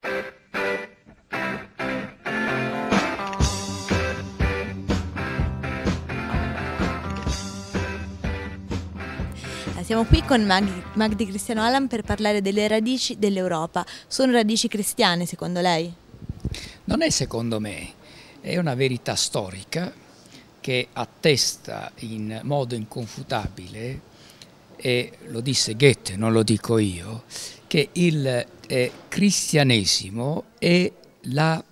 Eh, siamo qui con Magdi, Cristiano Alam per parlare delle radici dell'Europa. Sono radici cristiane secondo lei? Non è secondo me, è una verità storica che attesta in modo inconfutabile e lo disse Goethe, non lo dico io, che il eh, cristianesimo è la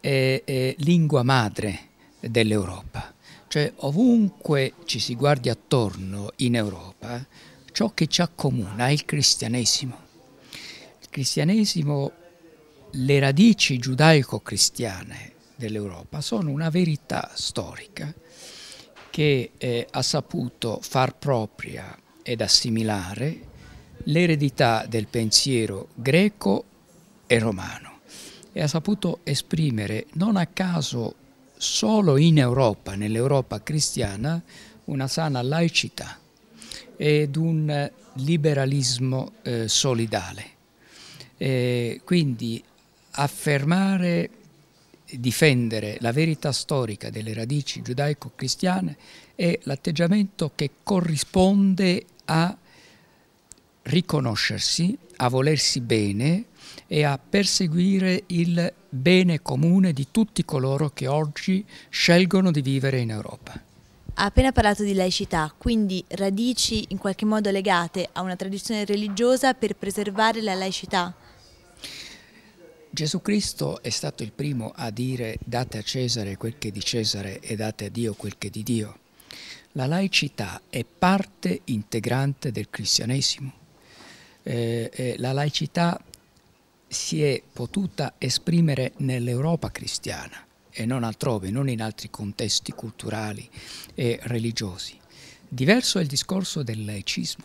eh, eh, lingua madre dell'Europa. Cioè ovunque ci si guardi attorno in Europa, ciò che ci accomuna è il cristianesimo. Il cristianesimo, le radici giudaico-cristiane dell'Europa sono una verità storica che eh, ha saputo far propria ed assimilare l'eredità del pensiero greco e romano e ha saputo esprimere non a caso solo in Europa, nell'Europa cristiana, una sana laicità ed un liberalismo eh, solidale. E quindi affermare difendere la verità storica delle radici giudaico-cristiane è l'atteggiamento che corrisponde a riconoscersi, a volersi bene e a perseguire il bene comune di tutti coloro che oggi scelgono di vivere in Europa. Ha appena parlato di laicità, quindi radici in qualche modo legate a una tradizione religiosa per preservare la laicità. Gesù Cristo è stato il primo a dire date a Cesare quel che è di Cesare e date a Dio quel che è di Dio. La laicità è parte integrante del cristianesimo. Eh, eh, la laicità si è potuta esprimere nell'Europa cristiana e non altrove, non in altri contesti culturali e religiosi. Diverso è il discorso del laicismo,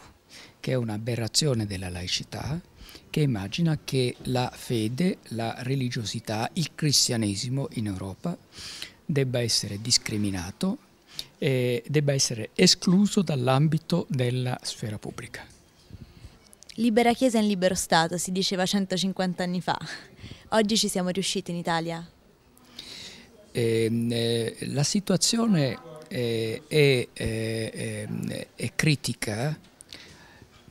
che è un'aberrazione della laicità, che immagina che la fede, la religiosità, il cristianesimo in Europa debba essere discriminato eh, debba essere escluso dall'ambito della sfera pubblica. Libera Chiesa in libero Stato, si diceva 150 anni fa. Oggi ci siamo riusciti in Italia? Eh, eh, la situazione eh, è, è, eh, è, ehm, è critica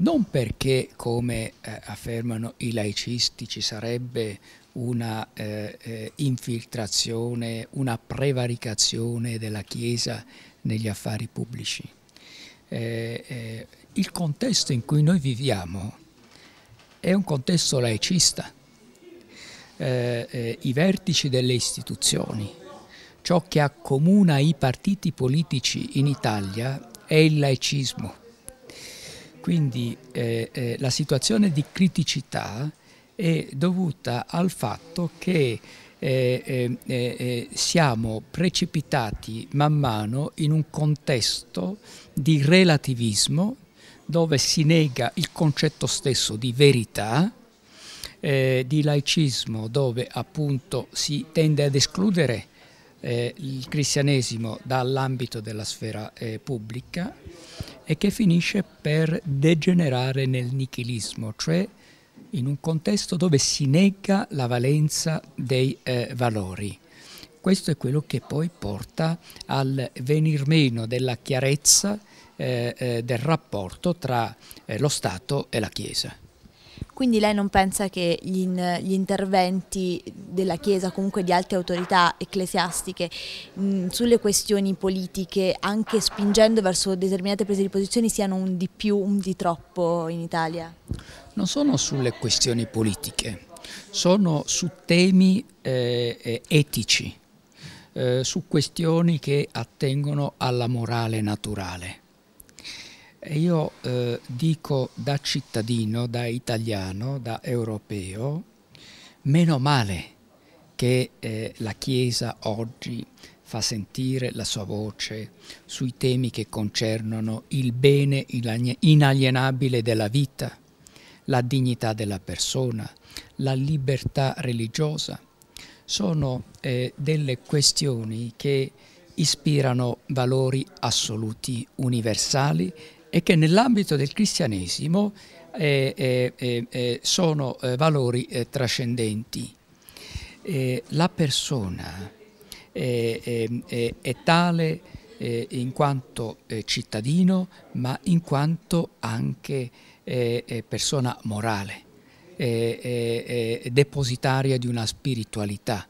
non perché, come eh, affermano i laicisti, ci sarebbe una eh, eh, infiltrazione, una prevaricazione della Chiesa negli affari pubblici. Eh, eh, il contesto in cui noi viviamo è un contesto laicista. Eh, eh, I vertici delle istituzioni, ciò che accomuna i partiti politici in Italia è il laicismo. Quindi la situazione di criticità è dovuta al fatto che eh, eh, eh, siamo precipitati man mano in un contesto di relativismo dove si nega il concetto stesso di verità, eh, di laicismo, dove appunto si tende ad escludere eh, il cristianesimo dall'ambito della sfera eh, pubblica e che finisce per degenerare nel nichilismo, cioè in un contesto dove si nega la valenza dei eh, valori. Questo è quello che poi porta al venir meno della chiarezza eh, eh, del rapporto tra eh, lo Stato e la Chiesa. Quindi lei non pensa che gli, in, gli interventi della Chiesa, comunque di altre autorità ecclesiastiche, mh, mm, sulle questioni politiche, anche spingendo verso determinate prese di posizione, siano un di più, un di troppo in Italia? Non sono sulle questioni politiche, sono su temi eh, etici, eh, su questioni che attengono alla morale naturale. E io eh, dico da cittadino, da italiano, da europeo, meno male che eh, la Chiesa oggi fa sentire la sua voce sui temi che concernono il bene inalienabile della vita, la dignità della persona, la libertà religiosa. Sono eh, delle questioni che ispirano valori assoluti, universali e che nell'ambito del cristianesimo eh, eh, eh, eh sono eh, valori trascendenti. la persona ehm, è tale in quanto cittadino, ma in quanto anche persona morale, depositaria di una spiritualità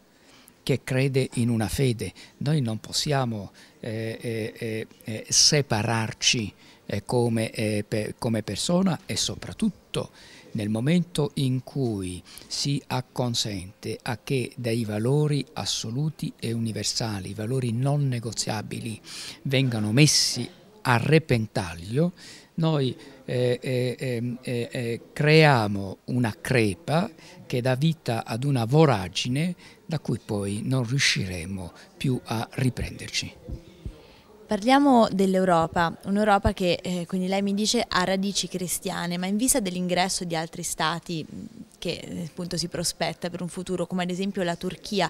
che crede in una fede. Noi non possiamo eh, eh, eh, eh separarci eh, come, per, come persona e soprattutto nel momento in cui si acconsente a che dei valori assoluti e universali, valori non negoziabili, vengano messi a repentaglio, noi eh, eh, ehm, eh, eh creiamo una crepa che dà vita ad una voragine da cui poi non riusciremo più a riprenderci. Parliamo dell'Europa, un'Europa che, eh, quindi lei mi dice, ha radici cristiane, ma in vista dell'ingresso di altri stati che appunto si prospetta per un futuro come ad esempio la Turchia.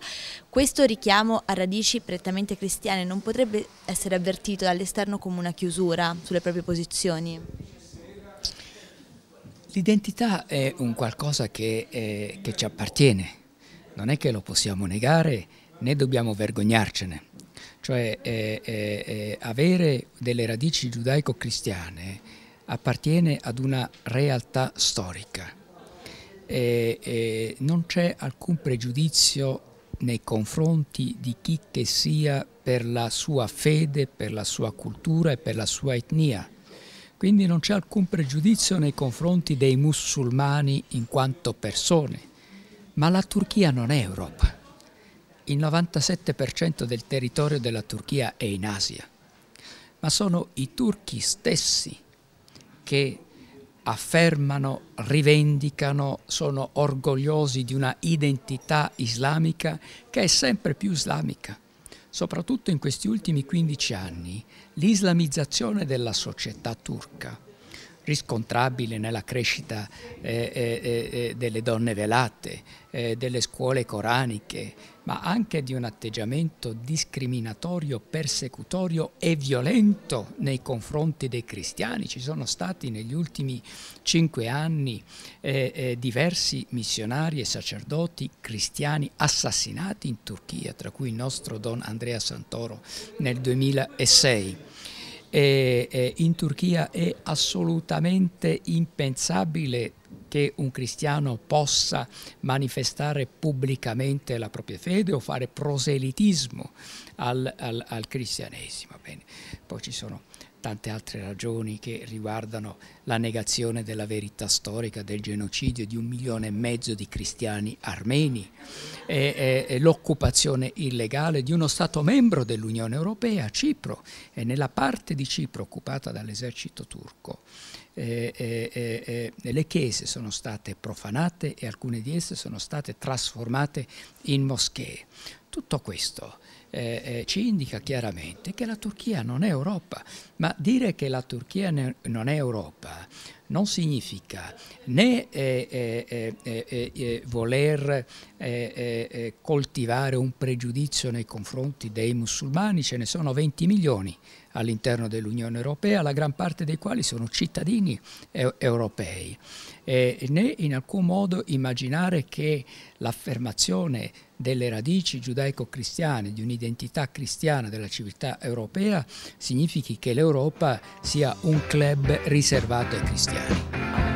Questo richiamo a radici prettamente cristiane non potrebbe essere avvertito dall'esterno come una chiusura sulle proprie posizioni? L'identità è un qualcosa che, eh, che ci appartiene, non è che lo possiamo negare né dobbiamo vergognarcene cioè eh, eh, eh avere delle radici giudaico-cristiane appartiene ad una realtà storica eh, eh, non c'è alcun pregiudizio nei confronti di chi che sia per la sua fede, per la sua cultura e per la sua etnia. Quindi non c'è alcun pregiudizio nei confronti dei musulmani in quanto persone. Ma la Turchia non è Europa. Il 97% del territorio della Turchia è in Asia. Ma sono i turchi stessi che affermano, rivendicano, sono orgogliosi di una identità islamica che è sempre più islamica. Soprattutto in questi ultimi 15 anni l'islamizzazione della società turca riscontrabile nella crescita eh, eh, eh, delle donne velate, delle scuole coraniche, ma anche di un atteggiamento discriminatorio, persecutorio e violento nei confronti dei cristiani. Ci sono stati negli ultimi cinque anni eh, eh, diversi missionari e sacerdoti cristiani assassinati in Turchia, tra cui il nostro don Andrea Santoro nel 2006. E, e in Turchia è assolutamente impensabile che un cristiano possa manifestare pubblicamente la propria fede o fare proselitismo al, al, al cristianesimo. Bene. Poi ci sono tante altre ragioni che riguardano la negazione della verità storica del genocidio di un milione e mezzo di cristiani armeni, e, e, l'occupazione illegale di uno Stato membro dell'Unione Europea, Cipro, e nella parte di Cipro occupata dall'esercito turco. E, e, e, le chiese sono state profanate e alcune di esse sono state trasformate in moschee. Tutto questo eh, eh, ci indica chiaramente che la Turchia non è Europa, ma dire che la Turchia ne, non è Europa non significa né eh, eh, eh, eh voler coltivare un pregiudizio nei confronti dei musulmani, ce ne sono 20 milioni all'interno dell'Unione Europea, la gran parte dei quali sono cittadini e europei, né in alcun modo immaginare che l'affermazione delle radici giudaico-cristiane, di un'identità cristiana della civiltà europea, significhi che l'Europa sia un club riservato ai cristiani.